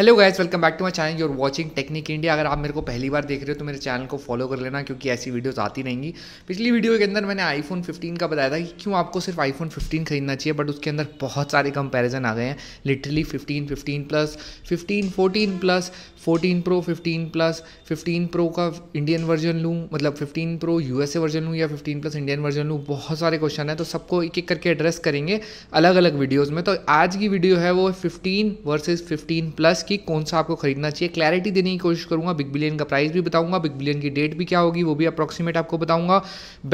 hello guys welcome back to my channel you're watching technique India अगर आप मेरे को पहली बार देख रहे हो तो मेरे चैनल को फॉलो कर लेना क्योंकि ऐसी वीडियोस आती रहेंगी पिछली वीडियो के अंदर मैंने आईफोन 15 का बताया था कि क्यों आपको सिर्फ आईफोन 15 खरीदना चाहिए बट उसके अंदर बहुत सारे कंपेरिजन आ गए हैं literally fifteen fifteen plus fifteen fourteen plus fourteen pro fifteen plus fifteen pro का इंडियन वर्जन लूँ मतलब फिफ्टीन प्रो यू वर्जन लूँ या फिफ्टीन प्लस इंडियन वर्जन लूँ बहुत सारे क्वेश्चन है तो सबको एक एक करके एड्रेस करेंगे अलग अलग वीडियोज़ में तो आज की वीडियो है वो फिफ्टीन वर्सेज फिफ्टीन प्लस कि कौन सा आपको खरीदना चाहिए क्लैरिटी देने की कोशिश करूंगा बिग बिलियन का प्राइस भी बताऊंगा बिग बिलियन की डेट भी क्या होगी वो भी अप्रॉक्सीमेट आपको बताऊंगा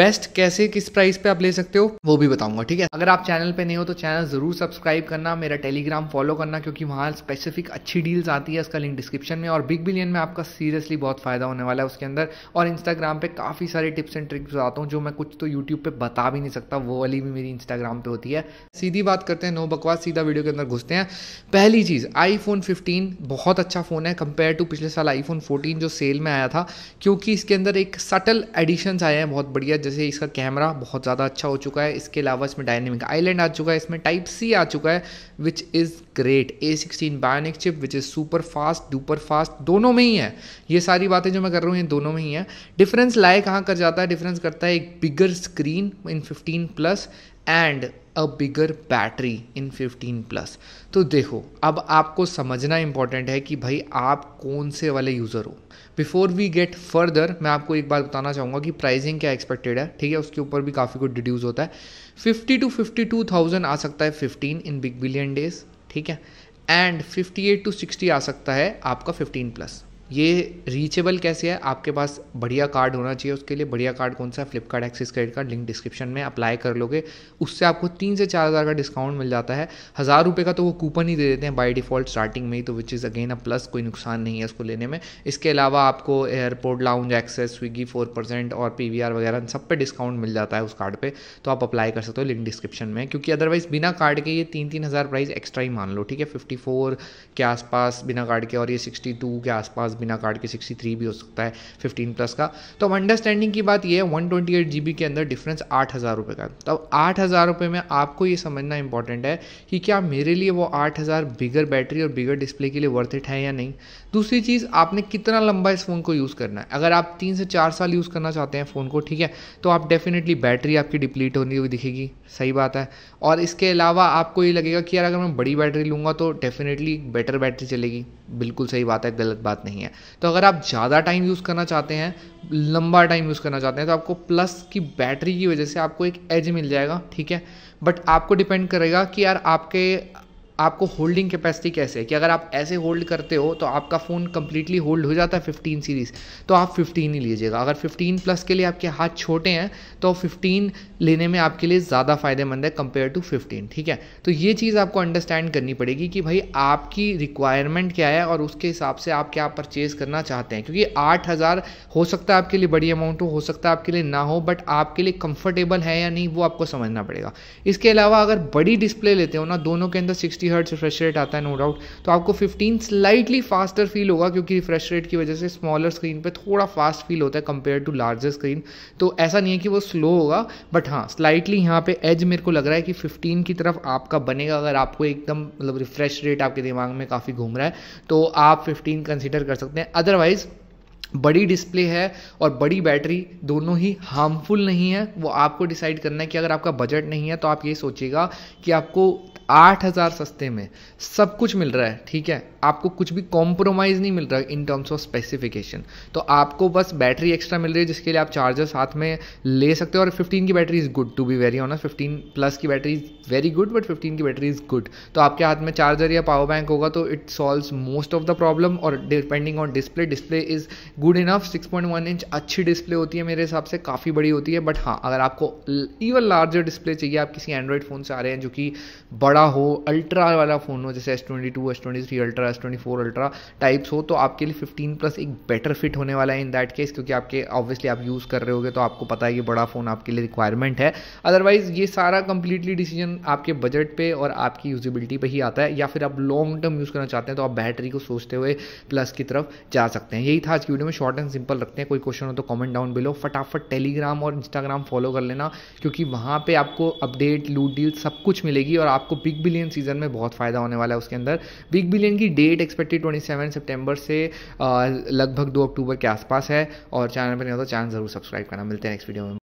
बेस्ट कैसे किस प्राइस पे आप ले सकते हो वो भी बताऊंगा ठीक है अगर आप चैनल पर नहीं हो तो चैनल ज़रूर सब्सक्राइब करना मेरा टेलीग्राम फॉलो करना क्योंकि वहां स्पेसिफिक अच्छी डील्स आती है उसका लिंक डिस्क्रिप्शन में और बिग बिलियन में आपका सीरियसली बहुत फ़ायदा होने वाला है उसके अंदर और इंस्टाग्राम पर काफ़ी सारे टिप्स एंड ट्रिक्स आता हूँ जो मैं कुछ तो यूट्यूब पर बता भी नहीं सकता वो वाली भी मेरी इंस्टाग्राम पर होती है सीधी बात करते हैं नो बकवास सीधा वीडियो के अंदर घुसते हैं पहली चीज़ आईफोन बहुत अच्छा फ़ोन है कंपेयर टू पिछले साल आईफोन 14 जो सेल में आया था क्योंकि इसके अंदर एक सटल एडिशंस आए हैं बहुत बढ़िया जैसे इसका कैमरा बहुत ज़्यादा अच्छा हो चुका है इसके अलावा इसमें डायनेमिक आइलैंड आ चुका है इसमें टाइप सी आ चुका है which is great A sixteen bionic chip which is super fast duper fast दोनों में ही है ये सारी बातें जो मैं कर रहा हूँ ये दोनों में ही है डिफरेंस लाए कहाँ कर जाता है डिफरेंस करता है एक bigger screen in fifteen plus and a bigger battery in 15 plus तो देखो अब आपको समझना इम्पॉर्टेंट है कि भाई आप कौन से वाले यूज़र हो बिफोर वी गेट फर्दर मैं आपको एक बात बताना चाहूँगा कि प्राइसिंग क्या एक्सपेक्टेड है ठीक है उसके ऊपर भी काफ़ी कुछ डिड्यूस होता है fifty two fifty two thousand आ सकता है fifteen in big billion days ठीक है and fifty eight to sixty आ सकता है आपका फिफ्टीन प्लस ये रीचेबल कैसे है आपके पास बढ़िया कार्ड होना चाहिए उसके लिए बढ़िया कार्ड कौन सा है Flipkart Axis credit card link description में अप्लाई कर लोगे उससे आपको तीन से चार हज़ार का डिस्काउंट मिल जाता है हज़ार रुपये का तो वो कूपन ही दे देते हैं बाई डिफ़ॉल्ट स्टार्टिंग में ही तो which is again a plus कोई नुकसान नहीं है उसको लेने में इसके अलावा आपको airport lounge access Swiggy four percent और पी वी आर वगैरह सब पे डिस्काउंट मिल जाता है उस कार्ड पर तो आप अप्लाई कर सकते हो लिंक डिस्क्रिप्शन में क्योंकि अदरवाइज़ बिना कार्ड के ये तीन तीन हज़ार प्राइस एक्स्ट्रा ही मान लो ठीक है फिफ्टी फोर के आसपास बिना कार्ड के और ये सिक्सटी टू के आसपास बिना कार्ड के 63 भी हो सकता है 15 प्लस का तो अंडरस्टैंडिंग की बात यह है वन ट्वेंटी के अंदर डिफरेंस आठ हज़ार रुपये का तब तो आठ हज़ार रुपये में आपको ये समझना इंपॉर्टेंट है कि क्या मेरे लिए वो आठ हज़ार बिगर बैटरी और बिगर डिस्प्ले के लिए वर्थ इट है या नहीं दूसरी चीज़ आपने कितना लंबा इस फ़ोन को यूज़ करना है अगर आप तीन से चार साल यूज़ करना चाहते हैं फ़ोन को ठीक है तो आप डेफिनेटली बैटरी आपकी डिप्लीट होनी हुई दिखेगी सही बात है और इसके अलावा आपको ये लगेगा कि यार अगर मैं बड़ी बैटरी लूँगा तो डेफिनेटली बेटर बैटरी चलेगी बिल्कुल सही बात है गलत बात नहीं है है तो अगर आप ज़्यादा टाइम यूज़ करना चाहते हैं लंबा टाइम यूज़ करना चाहते हैं तो आपको प्लस की बैटरी की वजह से आपको एक एज मिल जाएगा ठीक है बट आपको डिपेंड करेगा कि यार आपके आपको होल्डिंग कैपेसिटी कैसे है कि अगर आप ऐसे होल्ड करते हो तो आपका फ़ोन कंप्लीटली होल्ड हो जाता है 15 सीरीज़ तो आप 15 ही लीजिएगा अगर 15 प्लस के लिए आपके हाथ छोटे हैं तो 15 लेने में आपके लिए ज़्यादा फ़ायदेमंद है कंपेयर टू 15 ठीक है तो ये चीज़ आपको अंडरस्टैंड करनी पड़ेगी कि भाई आपकी रिक्वायरमेंट क्या है और उसके हिसाब से आप क्या परचेज़ करना चाहते हैं क्योंकि आठ हो सकता है आपके लिए बड़ी अमाउंट हो हो सकता है आपके लिए ना हो बट आपके लिए कंफर्टेबल है या नहीं वो आपको समझना पड़ेगा इसके अलावा अगर बड़ी डिस्प्ले लेते हो ना दोनों के अंदर sixty sixty hertz refresh rate आता है नो डाउट तो आपको फिफ्टीन स्लाइटली फास्टर फील होगा क्योंकि रिफ्रेश रेट की वजह से स्मॉलर स्क्रीन पर थोड़ा फास्ट फील होता है कंपेयर टू लार्जर स्क्रीन तो ऐसा नहीं है कि वो स्लो होगा बट हाँ स्लाइटली यहाँ पे एज मेरे को लग रहा है कि फिफ्टीन की तरफ आपका बनेगा अगर आपको एकदम मतलब रिफ्रेश रेट आपके दिमाग में काफ़ी घूम रहा है तो आप फिफ्टीन कंसिडर कर सकते हैं अदरवाइज़ बड़ी डिस्प्ले है और बड़ी बैटरी दोनों ही हार्मफुल नहीं है वो आपको डिसाइड करना है कि अगर आपका बजट नहीं है तो आप ये सोचिएगा कि आपको आठ हज़ार सस्ते में सब कुछ मिल रहा है ठीक है आपको कुछ भी कॉम्प्रोमाइज़ नहीं मिल रहा इन टर्म्स ऑफ स्पेसिफिकेशन तो आपको बस बैटरी एक्स्ट्रा मिल रही है जिसके लिए आप चार्जर साथ में ले सकते हो और 15 की battery is good to be very honour 15 plus की battery is very good but 15 की बैटरी इज़ गुड तो आपके हाथ में चार्जर या पावर बैंक होगा तो it solve most of the problem और depending on display display is good enough six point one inch अच्छी डिस्प्ले होती है मेरे हिसाब से काफ़ी बड़ी होती है बट हाँ अगर आपको इवन लार्जर डिस्प्ले चाहिए आप किसी एंड्रॉयड फ़ोन से आ रहे हैं जो कि बड़ा बड़ा हो अल्ट्रा वाला फ़ोन हो जैसे S twenty two S twenty three ultra S twenty four ultra types हो तो आपके लिए फिफ्टीन प्लस एक बेटर फिट होने वाला है इन दैट केस क्योंकि आपके ऑब्वियसली आप यूज़ कर रहे होगे तो आपको पता है कि बड़ा फ़ोन आपके लिए रिक्वायरमेंट है अदरवाइज़ ये सारा कंप्लीटली डिसीजन आपके बजट पर और आपकी यूजिबिलिटी पर ही आता है या फिर आप लॉन्ग टर्म यूज़ करना चाहते हैं तो आप बैटरी को सोचते हुए प्लस की तरफ जा सकते हैं यही था आज की वीडियो में शॉर्ट एंड सिंपल रखते हैं कोई क्वेश्चन हो तो कमेंट डाउन बिलो फटाफट टेलीग्राम और इंस्टाग्राम फॉलो कर लेना क्योंकि वहाँ पर आपको अपडेट लूट डील सब कुछ मिलेगी और आपको बिग बिलियन सीजन में बहुत फ़ायदा होने वाला है उसके अंदर बिग बिलियन की date expected twenty seven September से लगभग दो अक्टूबर के आसपास है और चैनल पर नहीं होता तो चैनल जरूर सब्सक्राइब करना मिलते हैं नेक्स्ट वीडियो में